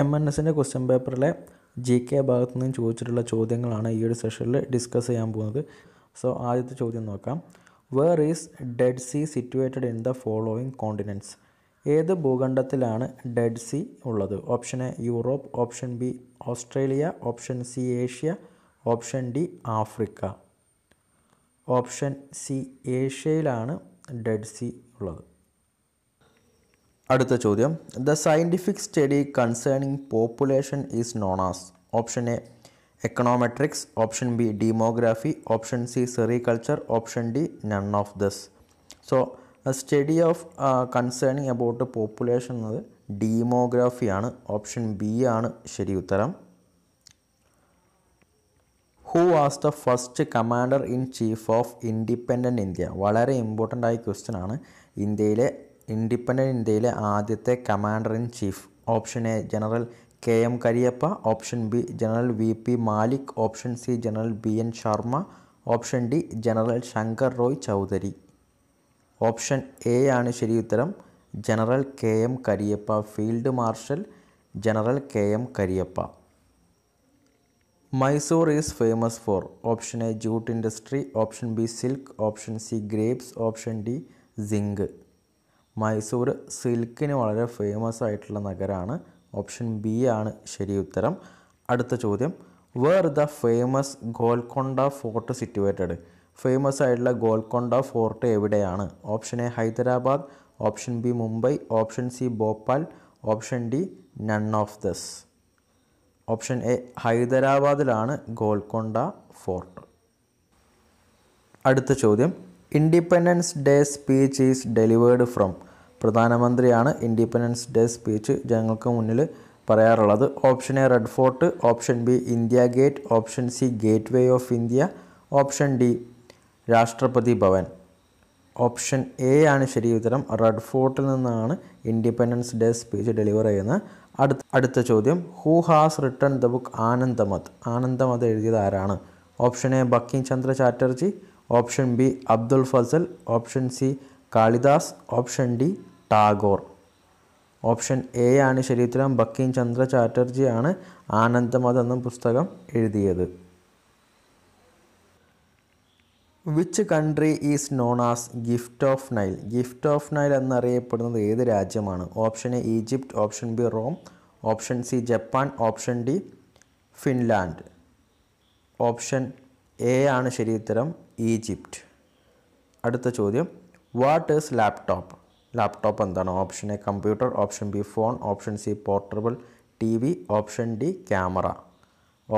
M N എസിൻ്റെ question പേപ്പറിലെ G K ഭാഗത്തു നിന്നും ചോദിച്ചിട്ടുള്ള ചോദ്യങ്ങളാണ് ഈ ഒരു സെഷനിൽ ഡിസ്കസ് ചെയ്യാൻ പോകുന്നത് സോ ആദ്യത്തെ ചോദ്യം നോക്കാം where is dead sea situated in the following continents ഏത് ഭൂഖണ്ഡത്തിലാണ് ഡെഡ് സി ഉള്ളത് option A Europe option B Australia option C Asia option D Africa option C ഏഷ്യയിലാണ് ഡെഡ് സി ഉള്ളത് അടുത്ത ചോദ്യം the scientific study concerning population is known as option A econometrics option B demography option C sericulture option D none of these so study of concerning about population എന്നത് ഡീമോഗ്രാഫിയാണ് option B ആണ് ശരി ഉത്തരം who was the first commander in chief of independent India വളരെ important ആയ question ആണ് ഇന്ത്യയിലെ independent ഇന്ത്യയിലെ ആദ്യത്തെ commander in chief option A general K M Cariappa option B general V P Malik option C general B N Sharma option D general Shankar Roy Chowdhury option A ആണ് ശരി ഉത്തരം general K M Cariappa field marshal general K M Cariappa Mysore is famous for option A jute industry option B silk option C grapes option D zinc Mysore സിൽക്കിന് വളരെ famous ആയിട്ടുള്ള നഗരമാണ് option B ആണ് ശരി ഉത്തരം അടുത്ത ചോദ്യം where the famous Golconda fort situated famous ആയിട്ടുള്ള ഗോൽക്കൊണ്ട ഫോർട്ട് എവിടെയാണ് option A Hyderabad option B Mumbai option C Bhopal option D none of these option A ഹൈദരാബാദിലാണ് ഗോൽക്കൊണ്ട ഫോർട്ട് അടുത്ത ചോദ്യം independence day speech is delivered from പ്രധാനമന്ത്രിയാണ് ഇൻഡിപെൻഡൻസ് ഡേ സ്പീച്ച് ജനങ്ങൾക്ക് മുന്നിൽ പറയാറുള്ളത് option A red fort option B India gate option C gateway of India option D Rashtrapati Bhavan option A ആണ് ശരി ഉത്തരം റെഡ് ഫോർട്ടിൽ നിന്നാണ് ഇൻഡിപെൻഡൻസ് ഡേ സ്പീച്ച് ഡെലിവർ ചെയ്യുന്നത് അടുത്ത അടുത്ത ചോദ്യം who has written the book Anandamath Anandamath എഴുതിയത് ആരാണ് option A Bankim Chandra Chatterjee option B Abdul Fazal option C Kalidas option D Tagore option A ആണ് ശരീരത്തിലും ബക്കിം ചന്ദ്ര ചാറ്റർജി ആണ് ആനന്ദമത് എന്ന പുസ്തകം എഴുതിയത് which country is known as gift of Nile gift of Nile എന്നറിയപ്പെടുന്നത് ഏത് രാജ്യമാണ് option A Egypt option B Rome option C Japan option D Finland option A ആണ് ശരിയുത്തരം ഈജിപ്റ്റ് അടുത്ത ചോദ്യം വാട്ട് ഈസ് ലാപ്ടോപ്പ് ലാപ്ടോപ്പ് എന്താണ് option A computer option B phone option C portable T V option D camera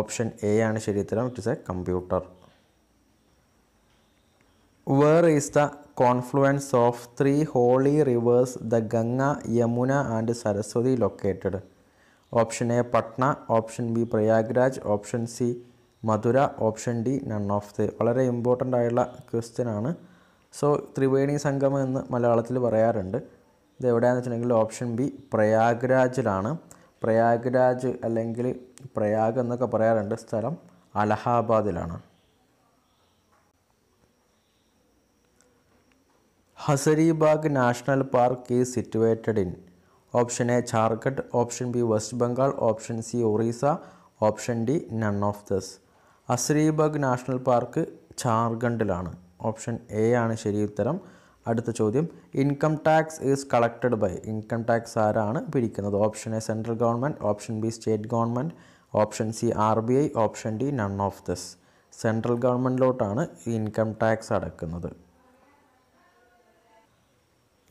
option A ആണ് ശരിയുത്തരം it is a computer where is the confluence of three holy rivers the Ganga Yamuna and Saraswati located option A Patna option B Prayagraj option C Mathura option D none of the വളരെ important ആയിട്ടുള്ള question ആണ് so Triveni Sangam എന്ന് മലയാളത്തിൽ പറയാറുണ്ട് ഇത് എവിടെയാണെന്ന് വെച്ചിട്ടുണ്ടെങ്കിൽ ഓപ്ഷൻ ബി പ്രയാഗ്രാജിലാണ് പ്രയാഗ്രാജ് അല്ലെങ്കിൽ പ്രയാഗ് എന്നൊക്കെ പറയാറുണ്ട് സ്ഥലം അലഹാബാദിലാണ് Hazaribagh national park is situated in option A Jharkhand option B West Bengal option C Orissa option D none of these Hazaribagh national park ജാർഖണ്ഡിലാണ് ഓപ്ഷൻ എ ആണ് ശരി ഉത്തരം അടുത്ത ചോദ്യം income tax is collected by income tax ആരാണ് പിടിക്കുന്നത് option A central government option B state government option C R B I option D none of these central ഗവൺമെൻറ്റിലോട്ടാണ് income tax അടക്കുന്നത്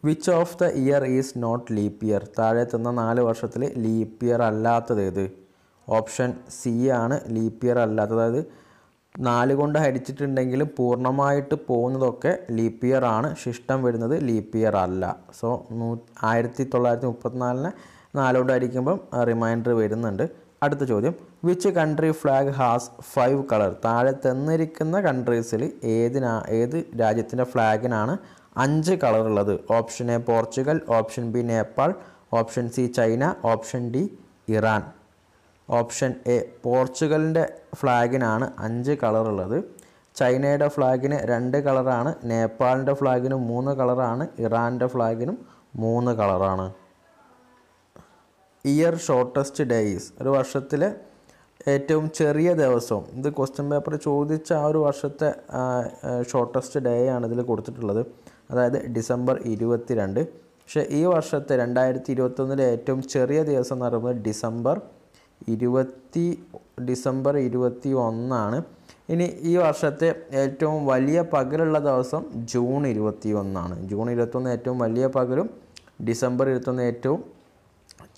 which of the year is not leap year താഴെ തന്ന നാല് വർഷത്തിൽ leap year അല്ലാത്തത് ഏത് option C ആണ് leap year അല്ലാത്തത് അതായത് നാല് കൊണ്ട് ഹരിച്ചിട്ടുണ്ടെങ്കിലും പൂർണ്ണമായിട്ട് പോകുന്നതൊക്കെ ലീപ്പ് ഇയർ ആണ് ശിഷ്ടം വരുന്നത് ലീപ്പ് ഇയർ അല്ല സോ നൂ ആയിരത്തി തൊള്ളായിരത്തി മുപ്പത്തിനാലിന് നാലുകൊണ്ട് ഹരിക്കുമ്പം റിമൈൻഡർ വരുന്നുണ്ട് അടുത്ത ചോദ്യം which country flag has five colour താഴെ തന്നിരിക്കുന്ന കൺട്രീസിൽ ഏതിനാ ഏത് രാജ്യത്തിൻ്റെ ഫ്ലാഗിനാണ് അഞ്ച് കളറുള്ളത് option A Portugal option B Nepal option C China option D Iran option A പോർച്ചുഗലിൻ്റെ ഫ്ലാഗിനാണ് അഞ്ച് കളറുള്ളത് ചൈനയുടെ ഫ്ലാഗിന് രണ്ട് കളറാണ് നേപ്പാളിൻ്റെ ഫ്ലാഗിന് മൂന്ന് കളറാണ് ഇറാൻ്റെ ഫ്ലാഗിനും മൂന്ന് കളറാണ് ഇയർ ഷോർട്ടസ്റ്റ് ഡേയ്സ് ഒരു വർഷത്തിലെ ഏറ്റവും ചെറിയ ദിവസവും ഇത് ക്വസ്റ്റ്യൻ പേപ്പർ ചോദിച്ച ആ ഒരു വർഷത്തെ ഷോർട്ടസ്റ്റ് ഡേ ആണ് ഇതിൽ കൊടുത്തിട്ടുള്ളത് അതായത് ഡിസംബർ ഇരുപത്തിരണ്ട് പക്ഷേ ഈ വർഷത്തെ രണ്ടായിരത്തി ഇരുപത്തൊന്നിലെ ഏറ്റവും ചെറിയ ദിവസം എന്ന് പറയുന്നത് ഡിസംബർ ഇരുപത്തി ഡിസംബർ ഇരുപത്തി ഒന്നാണ് ഇനി ഈ വർഷത്തെ ഏറ്റവും വലിയ പകലുള്ള ദിവസം ജൂൺ ഇരുപത്തി ഒന്നാണ് ജൂൺ ഇരുപത്തൊന്ന് ഏറ്റവും വലിയ പകലും ഡിസംബർ ഇരുപത്തൊന്ന് ഏറ്റവും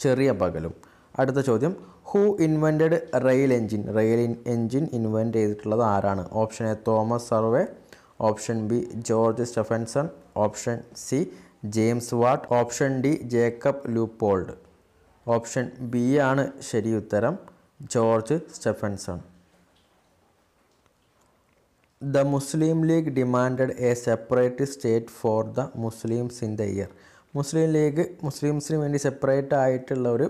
ചെറിയ പകലും അടുത്ത ചോദ്യം who invented rail engine rail engine invent ചെയ്തിട്ടുള്ളത് ആരാണ് option A Thomas Savery option B George Stephenson option C James Watt option D Jacob Leupold option B ആണ് ശരി ഉത്തരം George Stephenson the Muslim League demand a separate state for the Muslims in the year Muslim League മുസ്ലിംസിന് വേണ്ടി separate ആയിട്ടുള്ള ഒരു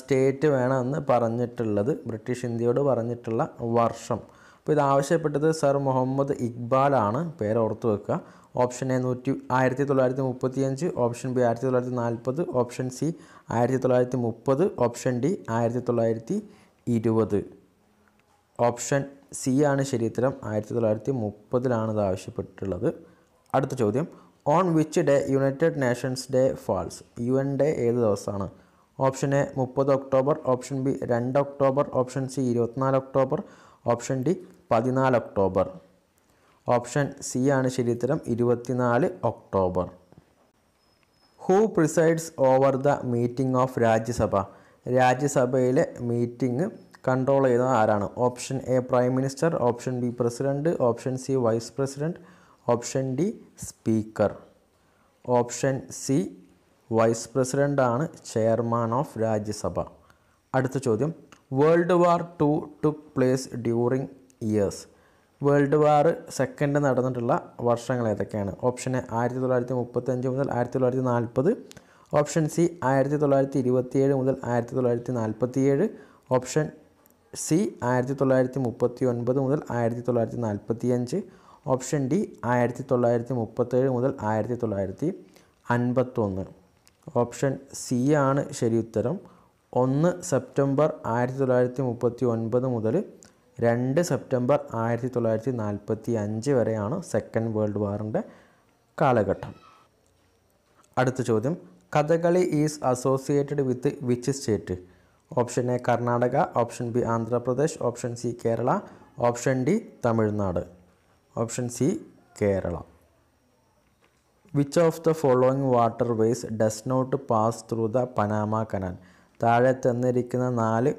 state വേണമെന്ന് പറഞ്ഞിട്ടുള്ളത് British ഇന്ത്യയോട് പറഞ്ഞിട്ടുള്ള വർഷം അപ്പോൾ ഇത് ആവശ്യപ്പെട്ടത് സർ മുഹമ്മദ് ഇക്ബാലാണ് പേര് ഓർത്ത് വെക്കുക ഓപ്ഷൻ എ നൂറ്റി ആയിരത്തി തൊള്ളായിരത്തി മുപ്പത്തിയഞ്ച് ഓപ്ഷൻ ബി ആയിരത്തി തൊള്ളായിരത്തി നാൽപ്പത് ഓപ്ഷൻ സി ആയിരത്തി തൊള്ളായിരത്തി മുപ്പത് ഓപ്ഷൻ ഡി ആയിരത്തി തൊള്ളായിരത്തി ഇരുപത് ഓപ്ഷൻ സി ആണ് ശരിയുത്തരം ആയിരത്തി തൊള്ളായിരത്തി മുപ്പതിലാണ് ഇത് ആവശ്യപ്പെട്ടുള്ളത് അടുത്ത ചോദ്യം on which day United Nations day falls U N day ഏത് ദിവസമാണ് ഓപ്ഷൻ എ മുപ്പത് ഒക്ടോബർ ഓപ്ഷൻ ബി രണ്ട് ഒക്ടോബർ ഓപ്ഷൻ സി ഇരുപത്തിനാല് ഒക്ടോബർ ഓപ്ഷൻ ഡി പതിനാല് ഒക്ടോബർ ഓപ്ഷൻ സി ആണ് ശരിയുത്തരം ഇരുപത്തിനാല് October who presides over the meeting of Rajya Sabha രാജ്യസഭയിലെ മീറ്റിംഗ് കൺട്രോൾ ചെയ്യുന്നത് ആരാണ് option A prime minister option B president option C vice president option D speaker option C vice പ്രസിഡൻ്റാണ് chairman of Rajya Sabha അടുത്ത ചോദ്യം world war two took place during years world war second നടന്നിട്ടുള്ള വർഷങ്ങൾ ഏതൊക്കെയാണ് option A ആയിരത്തി തൊള്ളായിരത്തി മുപ്പത്തഞ്ച് മുതൽ ആയിരത്തി തൊള്ളായിരത്തി നാൽപ്പത് ഓപ്ഷൻ സി ആയിരത്തി തൊള്ളായിരത്തി ഇരുപത്തിയേഴ് മുതൽ ആയിരത്തി തൊള്ളായിരത്തി നാൽപ്പത്തിയേഴ് ഓപ്ഷൻ സി ആയിരത്തി തൊള്ളായിരത്തി മുപ്പത്തി ഒൻപത് മുതൽ ആയിരത്തി തൊള്ളായിരത്തി ഓപ്ഷൻ ഡി ആയിരത്തി തൊള്ളായിരത്തി മുപ്പത്തേഴ് മുതൽ ആയിരത്തി തൊള്ളായിരത്തി അൻപത്തൊന്ന് ഓപ്ഷൻ സി ആണ് ശരി ഉത്തരം ഒന്ന് സെപ്റ്റംബർ ആയിരത്തി തൊള്ളായിരത്തി മുപ്പത്തി ഒൻപത് മുതൽ രണ്ട് സെപ്റ്റംബർ ആയിരത്തി തൊള്ളായിരത്തി നാൽപ്പത്തി അഞ്ച് വരെയാണ് സെക്കൻഡ് വേൾഡ് വാറിൻ്റെ കാലഘട്ടം അടുത്ത ചോദ്യം Kathakali is associated with which state option A Karnataka option B Andhra Pradesh option C Kerala option D Tamil Nadu option C Kerala which of the following waterways does not pass through the Panama canal താഴെ തന്നിരിക്കുന്ന നാല്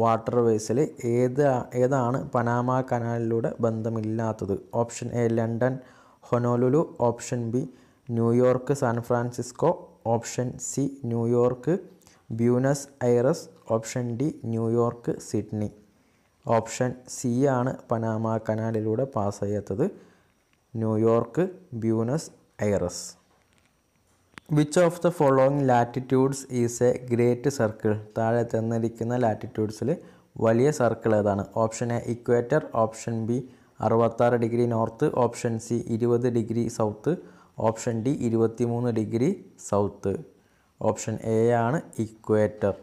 വാട്ടർ വേസിൽ ഏത് ഏതാണ് പനാമ കനാലിലൂടെ ബന്ധമില്ലാത്തത് option A London Honolulu option B New York San Francisco option C New York Buenos Aires option D New York Sydney option C ആണ് പനാമ കനാലിലൂടെ പാസ് ചെയ്യാത്തത് New York Buenos Aires which of the following latitudes is a great circle താഴെ തന്നിരിക്കുന്ന ലാറ്റിറ്റ്യൂഡ്സിൽ വലിയ circle ഏതാണ് option A equator option B അറുപത്താറ് degree north option C ഇരുപത് degree south option D ഇരുപത്തി മൂന്ന് ഡിഗ്രി സൗത്ത് ഓപ്ഷൻ എ ആണ് ഇക്വേറ്റർ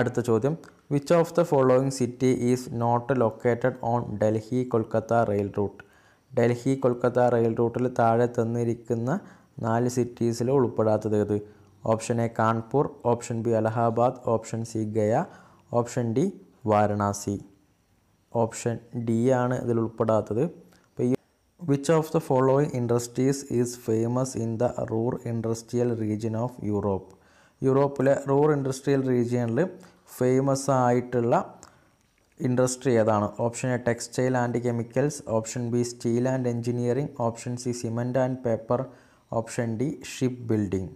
അടുത്ത ചോദ്യം which of the following city is not located on Delhi Kolkata rail route Delhi Kolkata rail റൂട്ടിൽ താഴെ തന്നിരിക്കുന്ന നാല് സിറ്റീസിൽ ഉൾപ്പെടാത്തത് ഏത് option A Kanpur option B Allahabad option C Gaya option D Varanasi option D ആണ് ഇതിൽ ഉൾപ്പെടാത്തത് which of the following industries is famous in the Ruhr industrial region of Europe യൂറോപ്പിലെ റൂർ ഇൻഡസ്ട്രിയൽ റീജിയനിൽ ഫേമസ് ആയിട്ടുള്ള ഇൻഡസ്ട്രി ഏതാണ് option A textile and chemicals option B steel and engineering option C cement and paper option D shipbuilding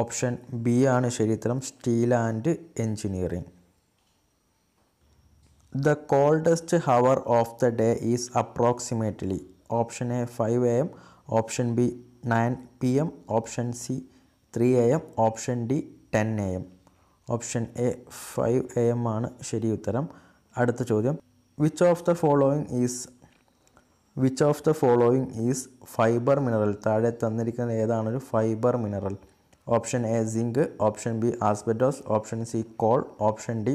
option B ആണ് ശരിത്തരം steel and engineering the coldest hour of the day is approximately option A five A M option B nine P M option C three A M option D ten A M option A five A M ആണ് ശരി ഉത്തരം അടുത്ത ചോദ്യം which of the following is which of the following is fibre mineral താഴെ തന്നിരിക്കുന്ന ഏതാണൊരു ഒരു fibre mineral option A zinc option B asbestos option C coal option D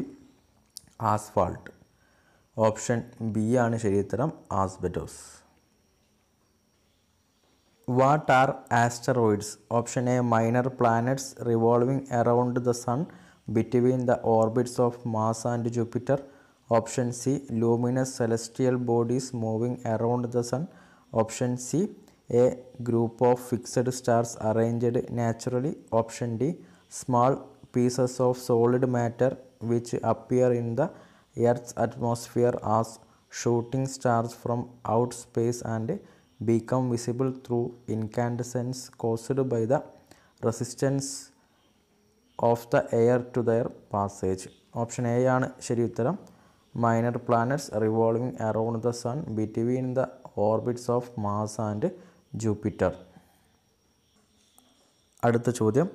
asphalt option B ആണ് ശരിയുത്തരം asbestos what are asteroides option A minor planets revolving around the sun between the orbits of Mars and Jupiter Option C luminous celestial bodies moving around the sun. Option C a group of fixed stars arranged naturally. Option D small pieces of solid matter which appear in the earth's atmosphere as shooting stars from out space and become visible through incandescence caused by the resistance of the air to their passage. Option A, ആണ് ശരി minor planets revolving around the sun between the orbits of Mars and Jupiter. അടുത്ത ചോദ്യം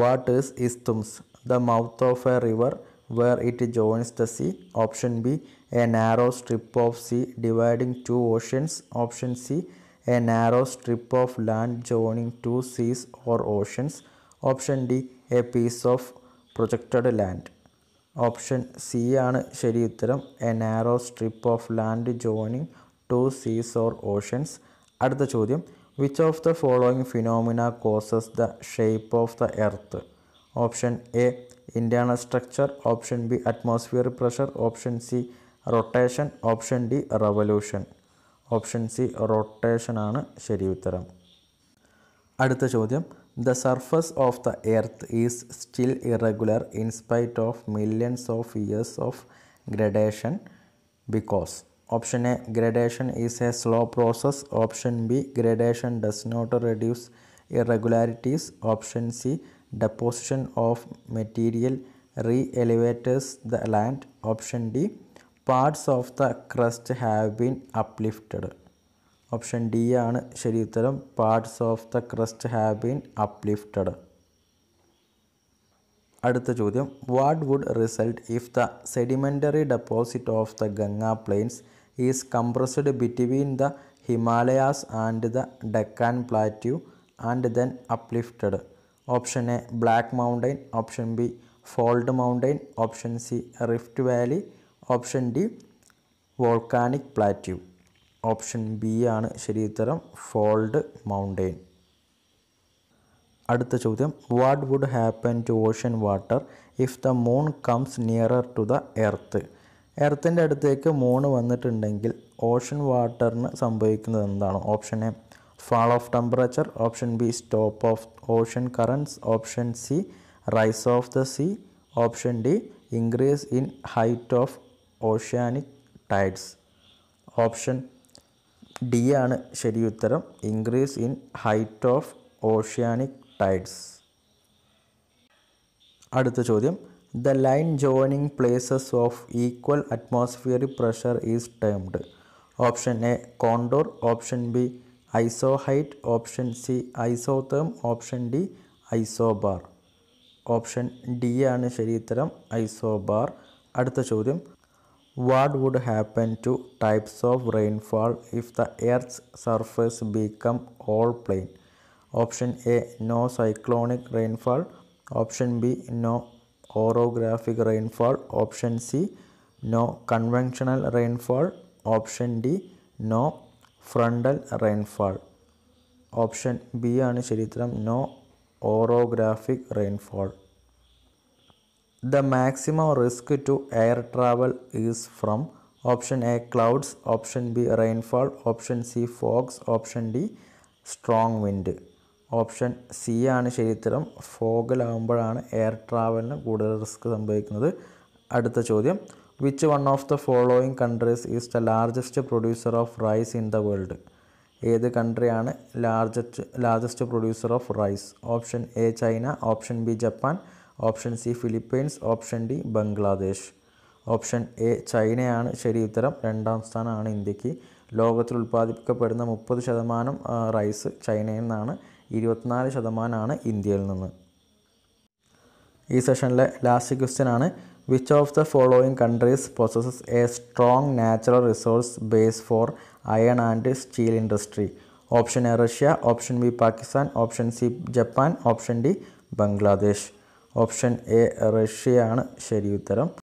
what is isthmus the mouth of a river where it joins the sea option B a narrow strip of sea dividing two oceans option C a narrow strip of land joining two seas or oceans option D a piece of projected land option C ആണ് ശരി ഉത്തരം a narrow strip of land joining two seas or oceans അടുത്ത ചോദ്യം which of the following phenomena causes the shape of the earth option A internal structure option B atmosphere pressure option C rotation option D revolution option C ആണ് ശരി ഉത്തരം അടുത്ത ചോദ്യം The surface of the earth is still irregular in spite of millions of years of gradation because option A gradation is a slow process option B gradation does not reduce irregularities option C deposition of material re-elevates the land option D parts of the crust have been uplifted option D ആണ് ശരി ഉത്തരം parts of the crust have been uplifted അടുത്ത ചോദ്യം what would result if the sedimentary deposit of the Ganga plains is compressed between the Himalayas and the Deccan plateau and then uplifted option A block mountain option B fold mountain option C rift valley option D volcanic plateau option B ആണ് ശരിയുത്തരം fold mountain അടുത്ത ചോദ്യം what would happen to ocean water if the moon comes nearer to the earth എർത്തിൻ്റെ അടുത്തേക്ക് moon വന്നിട്ടുണ്ടെങ്കിൽ ocean വാട്ടറിന് സംഭവിക്കുന്നത് എന്താണ് option A fall of temperature option B stop of ocean currents option C rise of the sea option D increase in height of oceanic tides option D ആണ് ശരി ഉത്തരം increase in height of oceanic tides അടുത്ത ചോദ്യം the line joining places of equal atmospheric pressure is termed option A contour option B ഐസോഹൈറ്റ് option C therm option D isobar option D ആണ് ശരി ഉത്തരം isobar അടുത്ത ചോദ്യം What would happen to types of rainfall if the earth's surface become all plain? Option A no cyclonic rainfall, option B no orographic rainfall, option C no conventional rainfall, option D no frontal rainfall. Option B, ആണ് no orographic rainfall. The maximum risk to air travel is from option A clouds option B rainfall option C fogs option D strong wind option C ആണ് ശരിത്തരം ഫോഗിലാകുമ്പോഴാണ് air ട്രാവലിന് കൂടുതൽ risk സംഭവിക്കുന്നത് അടുത്ത ചോദ്യം which one of the following countries is the largest producer of rice in the world ഏത് കൺട്രിയാണ് largest largest producer of rice option A China option B Japan option C Philippines option D Bangladesh option A ചൈനയാണ് ശരി ഉത്തരം രണ്ടാം സ്ഥാനമാണ് ഇന്ത്യക്ക് ലോകത്തിൽ ഉൽപ്പാദിപ്പിക്കപ്പെടുന്ന മുപ്പത് ശതമാനം റൈസ് ചൈനയിൽ നിന്നാണ് ഇരുപത്തിനാല് ശതമാനമാണ് ഇന്ത്യയിൽ നിന്ന് ഈ സെഷനിലെ ലാസ്റ്റ് ക്വസ്റ്റ്യൻ ആണ് which of the following countries processes a strong natural resource base for iron and steel industry option A Russia option B Pakistan option C Japan option D Bangladesh option A റഷ്യയാണ് ശരി ഉത്തരം